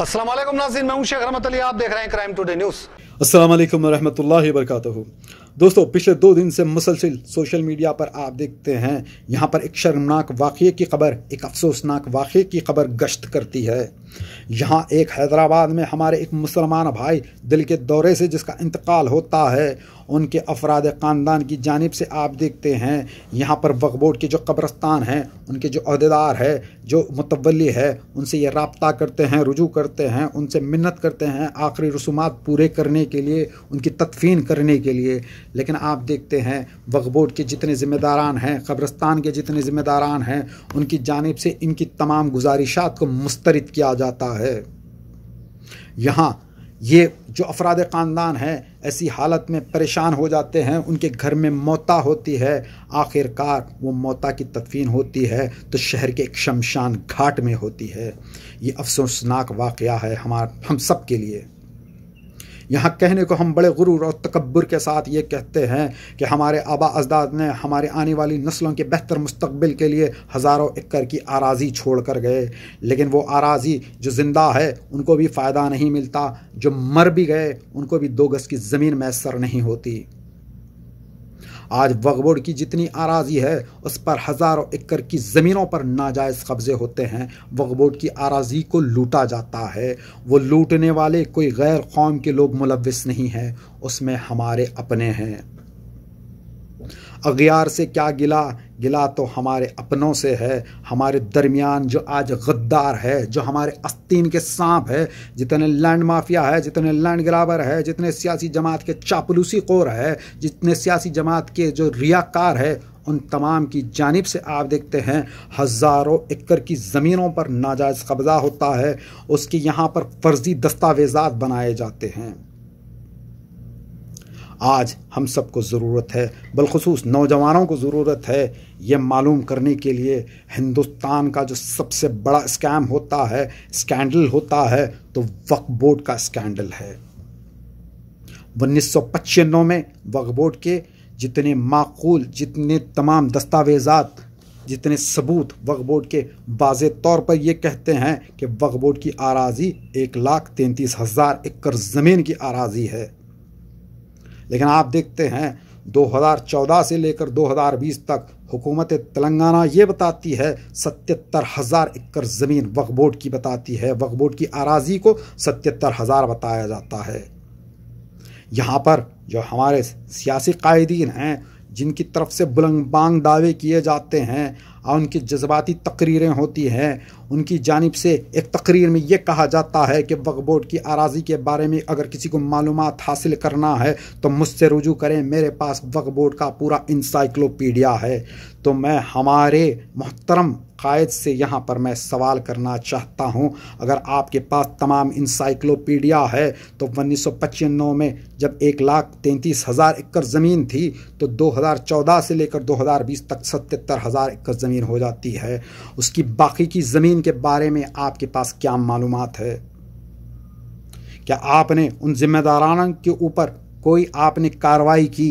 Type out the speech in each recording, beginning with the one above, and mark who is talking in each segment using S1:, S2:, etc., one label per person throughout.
S1: असलम नाजीन मैं हूं शेख अली आप देख रहे हैं क्राइम टुडे न्यूज़ अस्सलाम वालेकुम रहमतुल्लाहि दोस्तों पिछले दो दिन से मुसलसिल सोशल मीडिया पर आप देखते हैं यहाँ पर एक शर्मनाक वाक़े की खबर एक अफसोसनाक वाक़े की खबर गश्त करती है यहाँ एक हैदराबाद में हमारे एक मुसलमान भाई दिल के दौरे से जिसका इंतकाल होता है उनके अफराद ख़ानदान की जानब से आप देखते हैं यहाँ पर वक् बोर्ड के जो कब्रस्तान हैं उनके जो अहदेदार है जो मुतवली है उनसे ये रबता करते हैं रुजू करते हैं उनसे मिन्नत करते हैं आखिरी रसूमात पूरे करने के लिए उनकी तदफीन करने के लिए लेकिन आप देखते हैं वक्फ बोर्ड के जितने ज़िम्मेदारान हैं कब्रस्तान के जितने ज़िम्मेदारान हैं उनकी जानब से इनकी तमाम गुजारिशात को मुस्तरद किया जाता है यहाँ ये जो अफराद ख़ानदान हैं ऐसी हालत में परेशान हो जाते हैं उनके घर में मौता होती है आखिरकार वो मौता की तदफीन होती है तो शहर के एक शमशान घाट में होती है ये अफसोसनाक वाक़ है हमार हम सब के लिए यहाँ कहने को हम बड़े गुरूर और तकबर के साथ ये कहते हैं कि हमारे आबा अजदाद ने हमारे आने वाली नस्लों के बेहतर मुस्तबिल के लिए हज़ारों एकड़ की आराजी छोड़ कर गए लेकिन वो आराजी जो ज़िंदा है उनको भी फ़ायदा नहीं मिलता जो मर भी गए उनको भी दो गज़ की ज़मीन मैसर नहीं होती आज वक्फ बोर्ड की जितनी आराजी है उस पर हज़ारों एकड़ की ज़मीनों पर नाजायज़ कब्ज़े होते हैं वक्फ की आराजी को लूटा जाता है वो लूटने वाले कोई गैर कौम के लोग मुलविस नहीं हैं उसमें हमारे अपने हैं अगियार से क्या गिला गिला तो हमारे अपनों से है हमारे दरमियान जो आज गद्दार है जो हमारे अस्तीन के सांप है जितने लैंड माफिया है जितने लैंड ग्राबर है जितने सियासी जमात के चापलूसी कोर है जितने सियासी जमात के जो रियाकार है उन तमाम की जानब से आप देखते हैं हज़ारों एकड़ की ज़मीनों पर नाजायज़ कब्ज़ा होता है उसके यहाँ पर फ़र्ज़ी दस्तावेज़ात बनाए जाते हैं आज हम सबको ज़रूरत है बलखसूस नौजवानों को ज़रूरत है ये मालूम करने के लिए हिंदुस्तान का जो सबसे बड़ा स्कैम होता है स्कैंडल होता है तो वक्फ बोर्ड का स्कैंडल है उन्नीस सौ पचानवे में वक्फ बोर्ड के जितने माकूल जितने तमाम दस्तावेजात जितने सबूत वक्फ बोर्ड के वाज तौर पर ये कहते हैं कि वक्फ बोर्ड की आराजी एक लाख तैंतीस हज़ार एकड़ ज़मीन की आराजी है लेकिन आप देखते हैं 2014 से लेकर 2020 तक हुकूमत तेलंगाना ये बताती है सतहत्तर हज़ार एकड़ ज़मीन वक्फ बोर्ड की बताती है वक्फ बोर्ड की आराजी को सत्तर हज़ार बताया जाता है यहाँ पर जो हमारे सियासी कायदीन हैं जिनकी तरफ से बुलंग बांग दावे किए जाते हैं और हाँ, उनकी जज्बाती तकरीरें होती हैं उनकी जानब से एक तकरीर में यह कहा जाता है कि वक्फ बोर्ड की आराजी के बारे में अगर किसी को मालूम हासिल करना है तो मुझसे रुजू करें मेरे पास वक्फ बोर्ड का पूरा इंसाइक्लोपीडिया है तो मैं हमारे मोहतरम कायद से यहाँ पर मैं सवाल करना चाहता हूँ अगर आपके पास तमाम इंसाइक्लोपीडिया है तो उन्नीस में जब एक लाख तैंतीस हज़ार एकड़ ज़मीन थी तो 2014 से लेकर 2020 तक सतहत्तर हज़ार एकड़ ज़मीन हो जाती है उसकी बाकी की ज़मीन के बारे में आपके पास क्या मालूम है क्या आपने उन जिम्मेदारान के ऊपर कोई आपने कार्रवाई की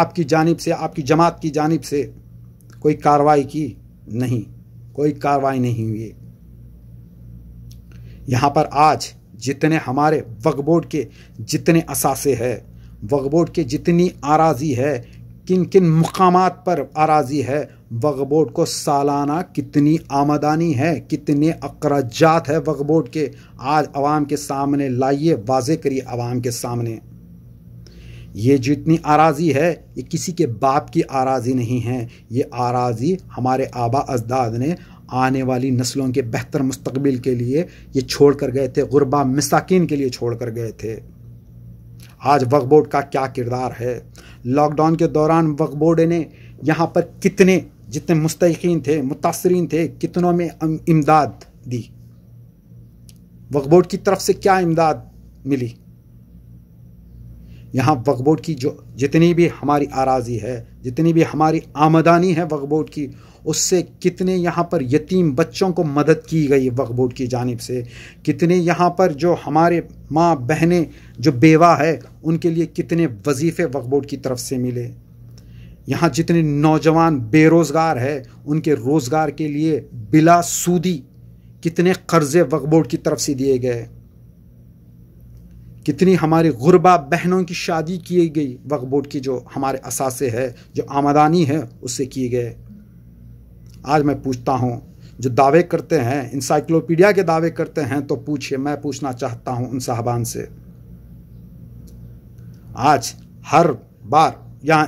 S1: आपकी जानब से आपकी जमात की जानब से कोई कार्रवाई की नहीं कोई कार्रवाई नहीं हुई यहाँ पर आज जितने हमारे वक्फ बोर्ड के जितने असासे हैं वक्फ बोर्ड के जितनी आराजी है किन किन मकाम पर आराजी है वक्फ बोर्ड को सालाना कितनी आमदानी है कितने अखराजात है वक्फ बोर्ड के आज आवाम के सामने लाइए वाजे करिए आवाम के सामने ये जितनी आराजी है ये किसी के बाप की आराजी नहीं है ये आराजी हमारे आबा अजदाद ने आने वाली नस्लों के बेहतर मुस्तबिल के लिए ये छोड़ कर गए थे गुरबा मसाकिन के लिए छोड़ कर गए थे आज वक्फ बोर्ड का क्या किरदार है लॉकडाउन के दौरान वक्फ बोर्ड ने यहाँ पर कितने जितने मुस्तकिन थे मुतासरीन थे कितनों में इमदाद दी वक्फ बोर्ड की तरफ से क्या इमदाद मिली यहाँ वक्फ बोर्ड की जो जितनी भी हमारी आराजी है जितनी भी हमारी आमदानी है वक्फ बोर्ड की उससे कितने यहाँ पर यतीम बच्चों को मदद की गई वक्फ बोर्ड की जानब से कितने यहाँ पर जो हमारे माँ बहनें जो बेवा है उनके लिए कितने वजीफ़े वक्फ बोर्ड की तरफ से मिले यहाँ जितने नौजवान बेरोज़गार है उनके रोज़गार के लिए बिला सूदी कितने कर्ज़े वक्फ बोर्ड की तरफ से दिए गए कितनी हमारी गुरबा बहनों की शादी की गई वक्फ बोर्ड की जो हमारे असासे है जो आमदानी है उससे किए गए आज मैं पूछता हूँ जो दावे करते हैं इंसाइक्लोपीडिया के दावे करते हैं तो पूछिए मैं पूछना चाहता हूँ उन साहबान से आज हर बार यहाँ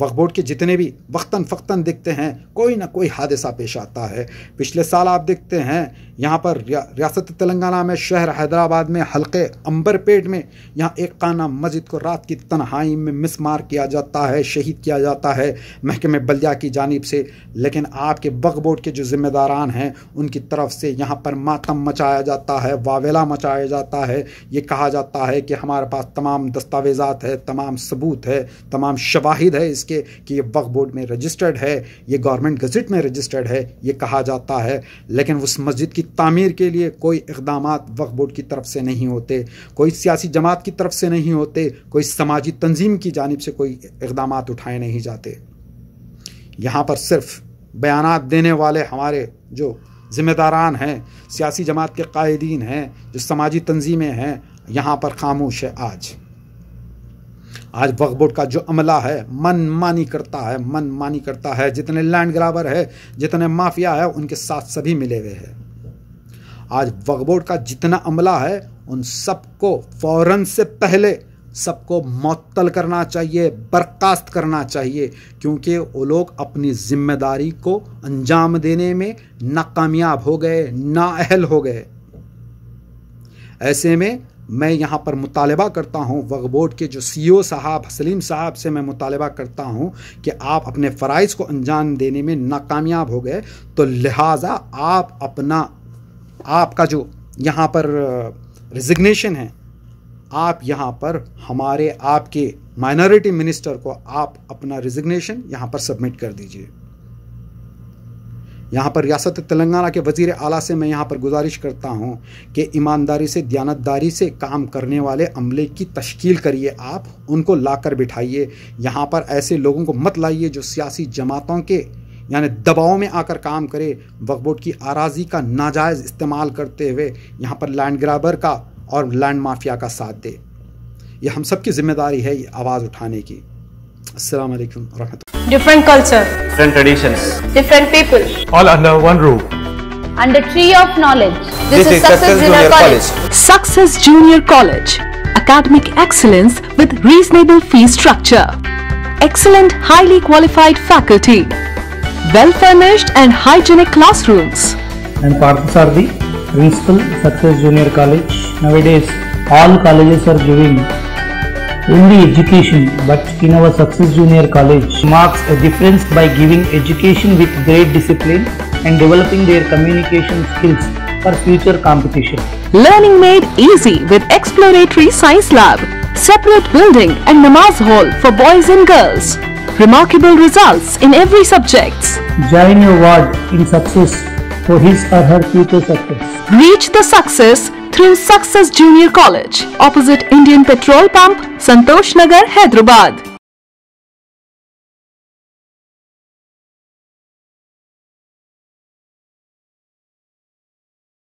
S1: वक्फ बोर्ड के जितने भी वक्ता फ़क्ता देखते हैं कोई ना कोई हादसा पेश आता है पिछले साल आप देखते हैं यहाँ पर रियासत तेलंगाना में शहर हैदराबाद में हल्के अंबरपेट में यहाँ एक काना मस्जिद को रात की तनहाई में मिसमार किया जाता है शहीद किया जाता है महकमे बल्दिया की जानब से लेकिन आपके वक्फ बोर्ड के जो ज़िम्मेदारान हैं उनकी तरफ से यहाँ पर मातम मचाया जाता है वावेला मचाया जाता है ये कहा जाता है कि हमारे पास तमाम दस्तावेज़ात है तमाम सबूत है तमाम शवाहिद है इसके के कि ये वक्फ बोर्ड में रजिस्टर्ड है ये गवर्नमेंट गजट में रजिस्टर्ड है ये कहा जाता है लेकिन उस मस्जिद की तामीर के लिए कोई इकदाम वक्फ बोर्ड की तरफ से नहीं होते कोई सियासी जमात की तरफ से नहीं होते कोई समाजी तंजीम की जानब से कोई इकदाम उठाए नहीं जाते यहाँ पर सिर्फ बयान देने वाले हमारे जो ज़िम्मेदारान हैं सियासी जमात के कायदीन हैं जो समाजी तंजीमें हैं यहाँ पर खामोश है आज आज वक्फ बोर्ड का जो अमला है मन मानी करता है मन मानी करता है जितने लैंड ग्राबर है जितने माफिया है उनके साथ सभी मिले हुए हैं आज वक्फ बोर्ड का जितना अमला है उन सबको फ़ौरन से पहले सबको मअतल करना चाहिए बर्खास्त करना चाहिए क्योंकि वो लोग अपनी जिम्मेदारी को अंजाम देने में नाकामयाब हो गए नाअहल हो गए ऐसे में मैं यहाँ पर मुतालबा करता हूँ वक बोर्ड के जो सी ओ e साहब सलीम साहब से मैं मुतालबा करता हूँ कि आप अपने फ़रज़ को अंजाम देने में नाकामयाब हो गए तो लिहाजा आप अपना आपका जो यहाँ पर रिजिग्नेशन है आप यहाँ पर हमारे आपके माइनॉरिटी मिनिस्टर को आप अपना रिजिग्नेशन यहाँ पर सबमिट कर दीजिए यहाँ पर रियासत तेलंगाना के वजीर आला से मैं यहाँ पर गुजारिश करता हूँ कि ईमानदारी से दयानतदारी से काम करने वाले अमले की तश्कील करिए आप उनको लाकर बिठाइए यहाँ पर ऐसे लोगों को मत लाइए जो सियासी जमातों के यानी दबाव में आकर काम करे वक्फ की आराजी का नाजायज़ इस्तेमाल करते हुए यहाँ पर लैंड ग्राबर का और लैंड माफिया का साथ दे यह हम सब की जिम्मेदारी है ये आवाज़ उठाने की असल वरहमत Different culture. Different traditions. Different people. All under one roof. Under tree of knowledge. This, this is, Success, Success Junior, Junior College. College. Success Junior College. Academic excellence with reasonable fee structure. Excellent highly qualified faculty. Well furnished and hygienic classrooms. I'm Partha Sardi, Principal, Success Junior College. Nowadays, all colleges are giving only education but in our Success Junior College marks a difference by giving education with great discipline and developing their communication skills for future competition. Learning made easy with exploratory science lab, separate building and namaz hall for boys and girls. Remarkable results in every subject. Join your ward in success for his or her future success. Reach the success Supreme Success Junior College, opposite Indian Petrol Pump, Santosh Nagar, Hyderabad.